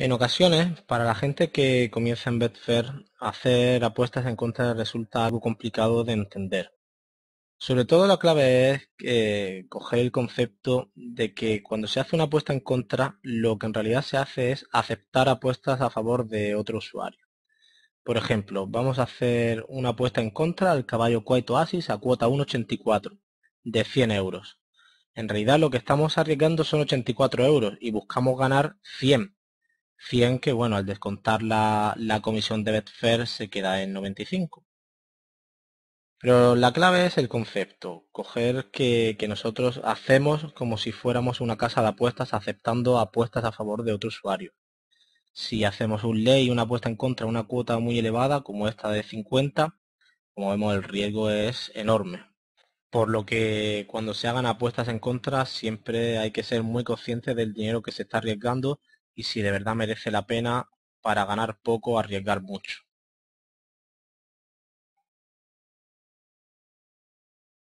En ocasiones, para la gente que comienza en Betfair, hacer apuestas en contra resulta algo complicado de entender. Sobre todo la clave es eh, coger el concepto de que cuando se hace una apuesta en contra, lo que en realidad se hace es aceptar apuestas a favor de otro usuario. Por ejemplo, vamos a hacer una apuesta en contra al caballo Quaito Asis a cuota 1.84 de 100 euros. En realidad lo que estamos arriesgando son 84 euros y buscamos ganar 100 100 que, bueno, al descontar la, comisión de Betfair se queda en 95. Pero la clave es el concepto, coger que, que, nosotros hacemos como si fuéramos una casa de apuestas aceptando apuestas a favor de otro usuario. Si hacemos un ley, una apuesta en contra, una cuota muy elevada como esta de 50, como vemos el riesgo es enorme. Por lo que cuando se hagan apuestas en contra siempre hay que ser muy conscientes del dinero que se está arriesgando y si de verdad merece la pena para ganar poco arriesgar mucho.